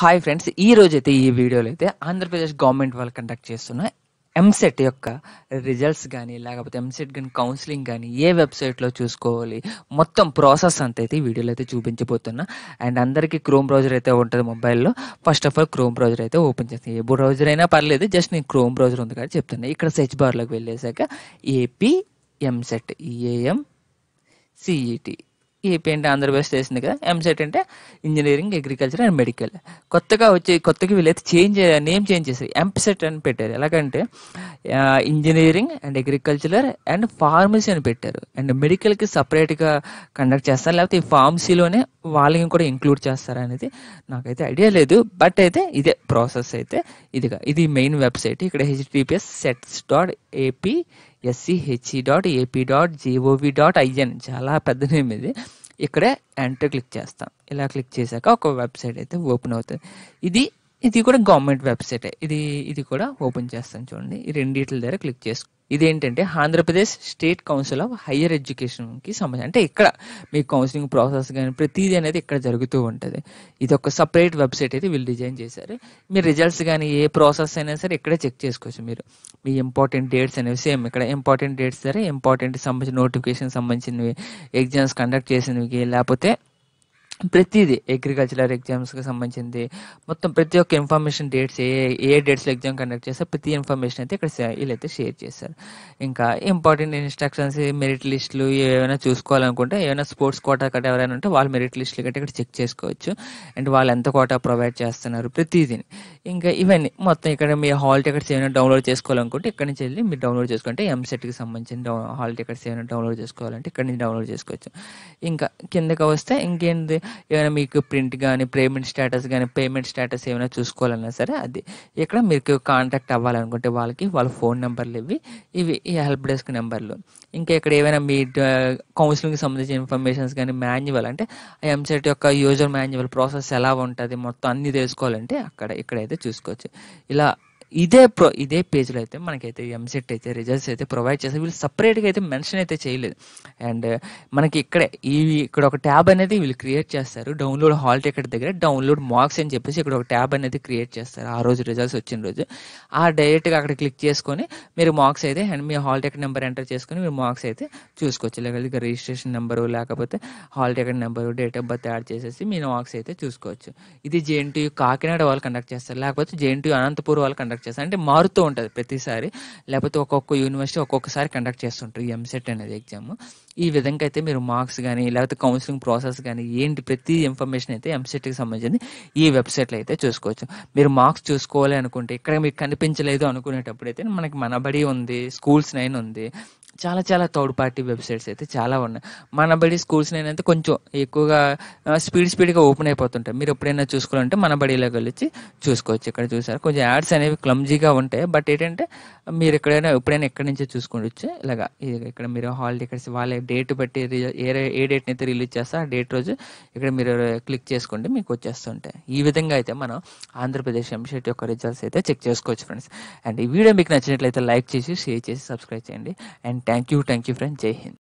hi friends ఈ రోజు అయితే ఈ వీడియోలో అయితే ఆంధ్రప్రదేశ్ గవర్నమెంట్ వాళ్ళు కండక్ట్ చేస్తున్న ఎంసెట్ యొక్క రిజల్ట్స్ కానీ లేకపోతే ఎంసెట్ కానీ కౌన్సిలింగ్ కానీ ఏ వెబ్సైట్లో చూసుకోవాలి మొత్తం ప్రాసెస్ అంత అయితే వీడియోలో అయితే చూపించబోతున్నా అండ్ అందరికీ క్రోమ్ బ్రౌజర్ అయితే ఉంటుంది మొబైల్లో first of all Chrome browser అయితే ఓపెన్ చేస్తాను ఏ బ్రౌజర్ అయినా పర్లేదు జస్ట్ నేను క్రోమ్ బ్రౌజర్ ఉంది కానీ చెప్తున్నాను ఇక్కడ స్వచ్ బార్లోకి వెళ్ళేసాక AP EAMCET EAM CET AP అంటే ఆంధ్రప్రదేశ్ చేసింది కదా ఎంసెట్ అంటే ఇంజనీరింగ్ అగ్రికల్చర్ అండ్ మెడికల్ కొత్తగా వచ్చే కొత్తగా వీళ్ళైతే చేంజ్ నేమ్ చేంజ్ చేశారు ఎంసెట్ అని పెట్టారు ఎలాగంటే engineering and agriculture and pharmacy అని పెట్టారు అండ్ మెడికల్కి సపరేట్గా కండక్ట్ చేస్తారు లేకపోతే ఈ ఫార్మసీలోనే వాళ్ళని కూడా ఇంక్లూడ్ చేస్తారు అనేది నాకైతే ఐడియా లేదు బట్ అయితే ఇదే ప్రాసెస్ అయితే ఇదిగా ఇది మెయిన్ వెబ్సైట్ ఇక్కడ HTTPS sets dot AP SCHE dot AP dot GOV dot IN చాలా పెద్ద నేమ్ ఇది ఇక్కడే ఎంటర్ క్లిక్ చేస్తాం ఇలా క్లిక్ చేశాక ఒక వెబ్సైట్ అయితే ఓపెన్ అవుతుంది ఇది ఇది కూడా గవర్నమెంట్ వెబ్సైట్ ఇది ఇది కూడా ఓపెన్ చేస్తాను చూడండి ఈ రెండింటి దగ్గర క్లిక్ చేసుకో ఇదేంటంటే Andhra Pradesh state council of higher ఎడ్యుకేషన్కి సంబంధించి అంటే ఇక్కడ మీ కౌన్సిలింగ్ ప్రాసెస్ కానీ ప్రతిదీ అనేది ఇక్కడ జరుగుతూ ఉంటుంది ఇది ఒక సపరేట్ వెబ్సైట్ అయితే వీళ్ళు డిజైన్ చేశారు మీ రిజల్ట్స్ కానీ ఏ ప్రాసెస్ అయినా సరే ఇక్కడే చెక్ చేసుకోవచ్చు మీరు మీ ఇంపార్టెంట్ డేట్స్ అనేవి సేమ్ ఇక్కడ ఇంపార్టెంట్ డేట్స్ సరే ఇంపార్టెంట్ సంబంధించిన నోటిఫికేషన్ సంబంధించినవి ఎగ్జామ్స్ కండక్ట్ చేసినవి లేకపోతే ప్రతిదీ అగ్రికల్చరల్ ఎగ్జామ్స్కి సంబంధించింది మొత్తం ప్రతి ఒక్క ఇన్ఫర్మేషన్ డేట్స్ ఏ ఏ డేట్స్లో ఎగ్జామ్ కండక్ట్ చేస్తారు ప్రతి ఇన్ఫర్మేషన్ అయితే ఇక్కడ వీళ్ళైతే షేర్ చేస్తారు ఇంకా ఇంపార్టెంట్ ఇన్స్ట్రక్షన్స్ మెరిట్ లిస్టులు ఏమైనా చూసుకోవాలనుకుంటే ఏమైనా స్పోర్ట్స్ కోటా కట్ట ఎవరైనా ఉంటే వాళ్ళు మెరిట్ లిస్టులు గట్టి ఇక్కడ చెక్ చేసుకోవచ్చు అండ్ వాళ్ళు ఎంత కోటా ప్రొవైడ్ చేస్తున్నారు ప్రతిదీని ఇంకా ఇవన్నీ మొత్తం ఇక్కడ మీ హాల్ టికెట్స్ ఏమైనా డౌన్లోడ్ చేసుకోవాలనుకుంటే ఇక్కడ నుంచి వెళ్ళి మీరు డౌన్లోడ్ చేసుకుంటే ఎంసెట్కి సంబంధించిన డౌన్ హాల్ టికెట్స్ ఏమైనా డౌన్లోడ్ చేసుకోవాలంటే ఇక్కడ నుంచి డౌన్లోడ్ చేసుకోవచ్చు ఇంకా కిందకి వస్తే ఇంకేంటి ఏమైనా మీకు ప్రింట్ కానీ పేమెంట్ స్టేటస్ కానీ పేమెంట్ స్టేటస్ ఏమైనా చూసుకోవాలన్నా సరే అది ఇక్కడ మీకు కాంటాక్ట్ అవ్వాలనుకుంటే వాళ్ళకి వాళ్ళ ఫోన్ నెంబర్లు ఇవి ఇవి ఈ హెల్ప్ డెస్క్ నెంబర్లు ఇంకా ఇక్కడ ఏమైనా మీ కౌన్సిలింగ్కి సంబంధించిన ఇన్ఫర్మేషన్స్ కానీ మాన్యువల్ అంటే ఎంసెట్ యొక్క యూజర్ మాన్యువల్ ప్రాసెస్ ఎలా ఉంటుంది మొత్తం అన్ని తెలుసుకోవాలంటే అక్కడ ఇక్కడైతే చూసుకోవచ్చు ఇలా ఇదే ప్రో ఇదే పేజ్లో అయితే మనకైతే ఎంసెట్ అయితే రిజల్ట్స్ అయితే ప్రొవైడ్ చేస్తే వీళ్ళు సపరేట్గా అయితే మెన్షన్ అయితే చేయలేదు అండ్ uh, మనకి ఇక్కడే ఈ ఇక్కడ ఒక ట్యాబ్ అనేది వీళ్ళు క్రియేట్ చేస్తారు డౌన్లోడ్ హాల్ టికెట్ దగ్గర డౌన్లోడ్ మార్క్స్ అని చెప్పేసి ఇక్కడ ఒక ట్యాబ్ అనేది క్రియేట్ చేస్తారు ఆ రోజు రిజల్ట్స్ వచ్చిన రోజు ఆ డైరెక్ట్గా అక్కడ క్లిక్ చేసుకొని మీరు మార్క్స్ అయితే అండ్ మీ హాల్ టికెట్ నెంబర్ ఎంటర్ చేసుకొని మీరు మార్క్స్ అయితే చూసుకోవచ్చు లేకపోతే రిజిస్ట్రేషన్ నెంబరు లేకపోతే hall ticket number date of birth add చేసేసి మీ మార్క్స్ అయితే చూసుకోవచ్చు ఇది జేఎన్టీయూ కాకినాడ వాళ్ళు కండక్ట్ చేస్తారు లేకపోతే జేఎన్టీయూ అనంతపూర్ వాళ్ళు కండక్ట్ చేస్తారు అంటే మారుతూ ఉంటుంది ప్రతిసారి లేకపోతే ఒక్కొక్క యూనివర్సిటీ ఒక్కొక్కసారి కండక్ట్ చేస్తుంటారు ఎంసెట్ అనేది ఎగ్జామ్ ఈ విధంగా అయితే మీరు మార్క్స్ కానీ లేకపోతే కౌన్సిలింగ్ ప్రాసెస్ కానీ ఏంటి ప్రతి ఇన్ఫర్మేషన్ అయితే ఎంసెట్కి సంబంధించింది ఈ వెబ్సైట్లో అయితే చూసుకోవచ్చు మీరు మార్క్స్ చూసుకోవాలి అనుకుంటే ఇక్కడ మీకు కనిపించలేదు అనుకునేటప్పుడు అయితే మనకి మనబడి ఉంది స్కూల్స్ నైన్ ఉంది చాలా చాలా థర్డ్ పార్టీ వెబ్సైట్స్ అయితే చాలా ఉన్నాయి మన బడి స్కూల్స్ నేనైతే కొంచెం ఎక్కువగా స్పీడ్ స్పీడ్గా ఓపెన్ అయిపోతుంటాయి మీరు ఎప్పుడైనా చూసుకోవాలంటే మన బడిలోకి వెళ్ళి చూసుకోవచ్చు ఇక్కడ చూసారు కొంచెం యాడ్స్ అనేవి క్లమ్జీగా ఉంటాయి బట్ ఏంటంటే మీరు ఎక్కడైనా ఎప్పుడైనా ఎక్కడి నుంచే చూసుకోవచ్చు ఇలాగా ఇక్కడ మీరు హాలిడే ఇక్కడ వాళ్ళ డేట్ బట్టి ఏ ఏ డేట్ని అయితే రిలీజ్ చేస్తా ఆ డేట్ రోజు ఇక్కడ మీరు క్లిక్ చేసుకోండి మీకు వచ్చేస్తుంటాయి ఈ విధంగా అయితే మనం ఆంధ్రప్రదేశ్ ఎంసెట్ యొక్క రిజల్ట్స్ అయితే చెక్ చేసుకోవచ్చు ఫ్రెండ్స్ అండ్ ఈ వీడియో మీకు నచ్చినట్లయితే లైక్ చేసి షేర్ చేసి సబ్స్క్రైబ్ చేయండి and thank you thank you friend Jai Hind